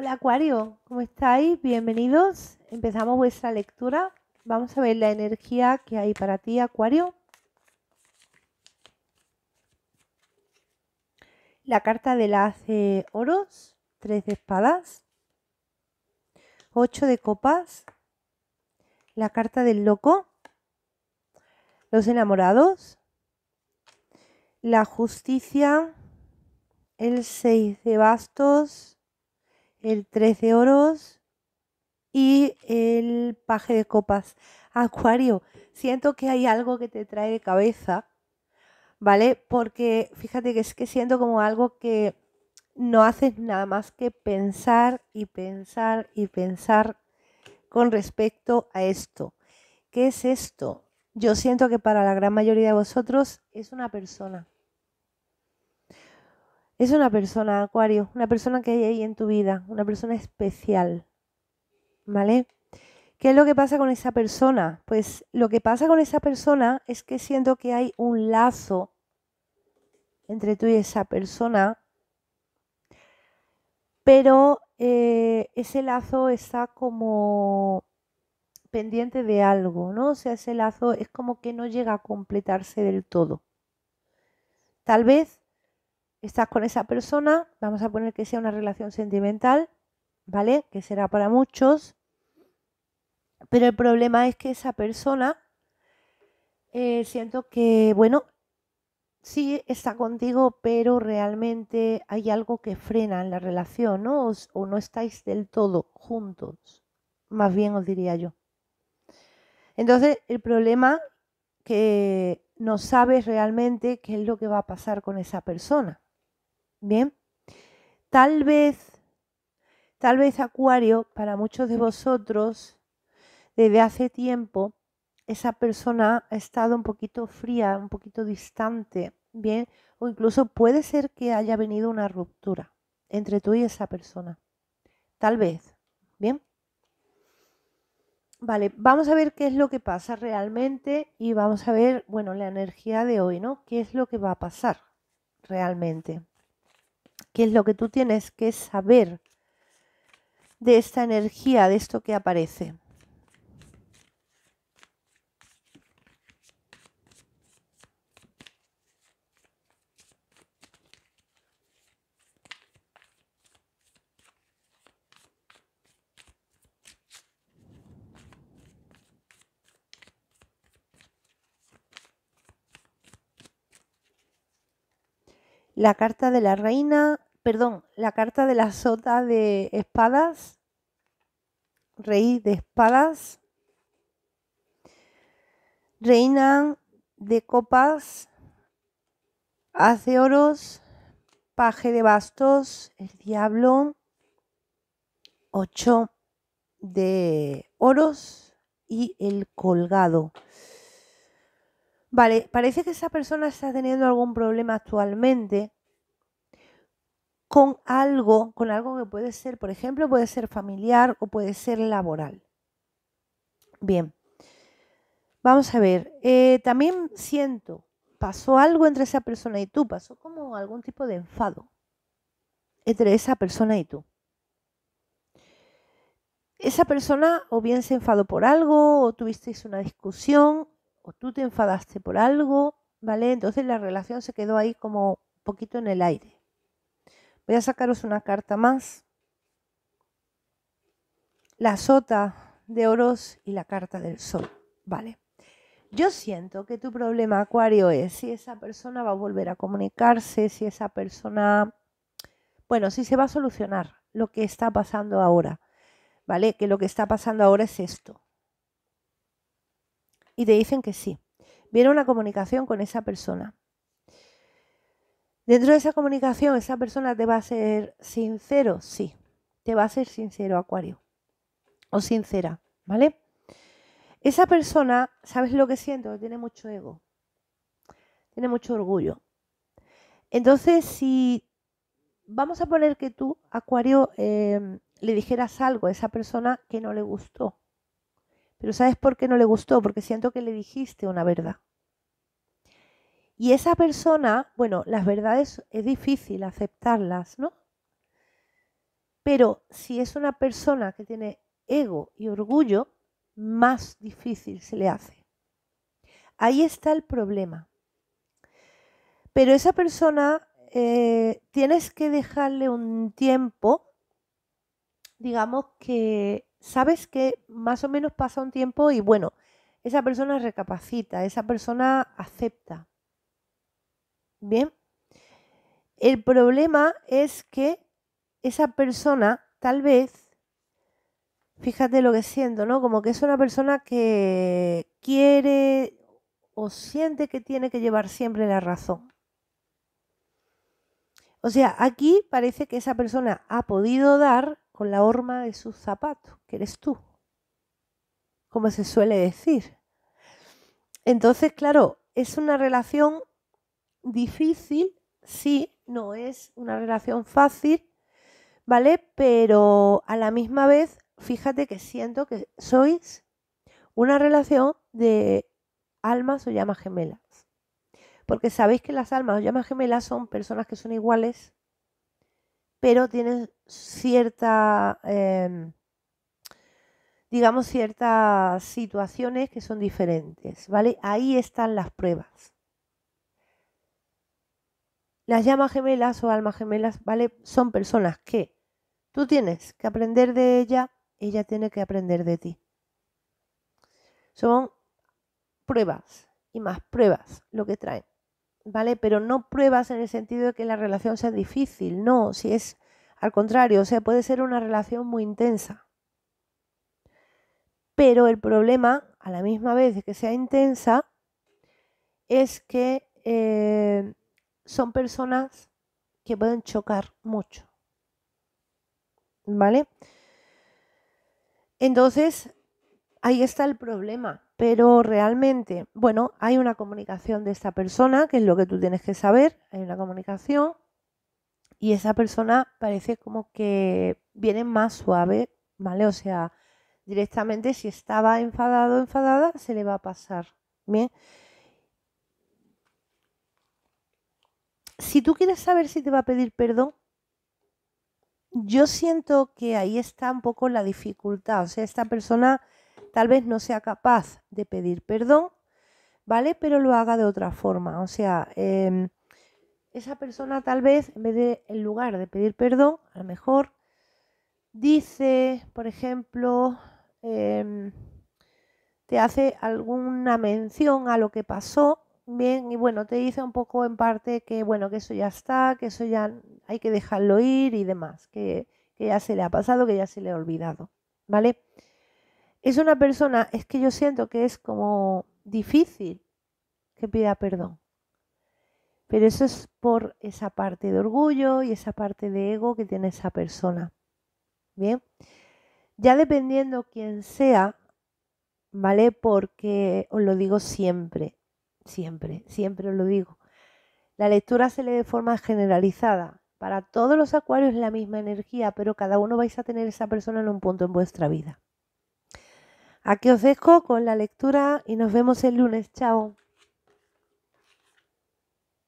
Hola Acuario, ¿cómo estáis? Bienvenidos. Empezamos vuestra lectura. Vamos a ver la energía que hay para ti, Acuario. La carta de las de eh, oros, tres de espadas, ocho de copas, la carta del loco, los enamorados, la justicia, el seis de bastos, el 3 de oros y el paje de copas. Acuario, siento que hay algo que te trae de cabeza, ¿vale? Porque fíjate que es que siento como algo que no haces nada más que pensar y pensar y pensar con respecto a esto. ¿Qué es esto? Yo siento que para la gran mayoría de vosotros es una persona. Es una persona, Acuario, una persona que hay ahí en tu vida, una persona especial. ¿Vale? ¿Qué es lo que pasa con esa persona? Pues lo que pasa con esa persona es que siento que hay un lazo entre tú y esa persona, pero eh, ese lazo está como pendiente de algo, ¿no? O sea, ese lazo es como que no llega a completarse del todo. Tal vez estás con esa persona, vamos a poner que sea una relación sentimental, ¿vale? Que será para muchos, pero el problema es que esa persona, eh, siento que, bueno, sí está contigo, pero realmente hay algo que frena en la relación, ¿no? o no estáis del todo juntos, más bien os diría yo. Entonces, el problema que no sabes realmente qué es lo que va a pasar con esa persona. Bien, tal vez, tal vez Acuario, para muchos de vosotros, desde hace tiempo, esa persona ha estado un poquito fría, un poquito distante, bien, o incluso puede ser que haya venido una ruptura entre tú y esa persona. Tal vez, bien. Vale, vamos a ver qué es lo que pasa realmente y vamos a ver, bueno, la energía de hoy, ¿no? ¿Qué es lo que va a pasar realmente? que es lo que tú tienes que saber de esta energía, de esto que aparece. la carta de la reina, perdón, la carta de la sota de espadas, rey de espadas, reina de copas, haz de oros, paje de bastos, el diablo, ocho de oros y el colgado. Vale, parece que esa persona está teniendo algún problema actualmente con algo, con algo que puede ser, por ejemplo, puede ser familiar o puede ser laboral. Bien, vamos a ver, eh, también siento, pasó algo entre esa persona y tú, pasó como algún tipo de enfado entre esa persona y tú. Esa persona o bien se enfadó por algo o tuvisteis una discusión o tú te enfadaste por algo, ¿vale? Entonces la relación se quedó ahí como un poquito en el aire. Voy a sacaros una carta más. La sota de oros y la carta del sol, ¿vale? Yo siento que tu problema, Acuario, es si esa persona va a volver a comunicarse, si esa persona, bueno, si se va a solucionar lo que está pasando ahora, ¿vale? Que lo que está pasando ahora es esto, y te dicen que sí. Viene una comunicación con esa persona. Dentro de esa comunicación, esa persona te va a ser sincero, sí. Te va a ser sincero, Acuario. O sincera, ¿vale? Esa persona, ¿sabes lo que siento? tiene mucho ego. Tiene mucho orgullo. Entonces, si vamos a poner que tú, Acuario, em, le dijeras algo a esa persona que no le gustó, pero ¿sabes por qué no le gustó? Porque siento que le dijiste una verdad. Y esa persona, bueno, las verdades es difícil aceptarlas, ¿no? Pero si es una persona que tiene ego y orgullo, más difícil se le hace. Ahí está el problema. Pero esa persona eh, tienes que dejarle un tiempo, digamos que sabes que más o menos pasa un tiempo y bueno, esa persona recapacita, esa persona acepta. Bien, el problema es que esa persona tal vez, fíjate lo que siento, ¿no? Como que es una persona que quiere o siente que tiene que llevar siempre la razón. O sea, aquí parece que esa persona ha podido dar con la horma de sus zapatos, que eres tú, como se suele decir. Entonces, claro, es una relación difícil, sí, no es una relación fácil, ¿vale? Pero a la misma vez, fíjate que siento que sois una relación de almas o llamas gemelas. Porque sabéis que las almas o llamas gemelas son personas que son iguales, pero tienen cierta, em, digamos, ciertas situaciones que son diferentes, ¿vale? Ahí están las pruebas. Las llamas gemelas o almas gemelas, ¿vale? Son personas que tú tienes que aprender de ella, ella tiene que aprender de ti. Son pruebas y más pruebas lo que traen. ¿vale? Pero no pruebas en el sentido de que la relación sea difícil, no, si es al contrario, o sea, puede ser una relación muy intensa. Pero el problema, a la misma vez de que sea intensa, es que eh, son personas que pueden chocar mucho. ¿Vale? Entonces, ahí está el problema pero realmente, bueno, hay una comunicación de esta persona, que es lo que tú tienes que saber, hay una comunicación, y esa persona parece como que viene más suave, ¿vale? O sea, directamente si estaba enfadado o enfadada, se le va a pasar, ¿bien? Si tú quieres saber si te va a pedir perdón, yo siento que ahí está un poco la dificultad, o sea, esta persona Tal vez no sea capaz de pedir perdón, ¿vale? Pero lo haga de otra forma. O sea, em, esa persona tal vez, en, vez de, lugar de pedir perdón, a lo mejor dice, por ejemplo, em, te hace alguna mención a lo que pasó, bien, y bueno, te dice un poco en parte que, bueno, que eso ya está, que eso ya hay que dejarlo ir y demás, que, que ya se le ha pasado, que ya se le ha olvidado, ¿vale? es una persona, es que yo siento que es como difícil que pida perdón. Pero eso es por esa parte de orgullo y esa parte de ego que tiene esa persona. Bien, ya dependiendo quién sea, ¿vale? Porque os lo digo siempre, siempre, siempre os lo digo. La lectura se lee de forma generalizada. Para todos los acuarios es la misma energía, pero cada uno vais a tener esa persona en un punto en vuestra vida. Aquí os dejo con la lectura y nos vemos el lunes. Chao.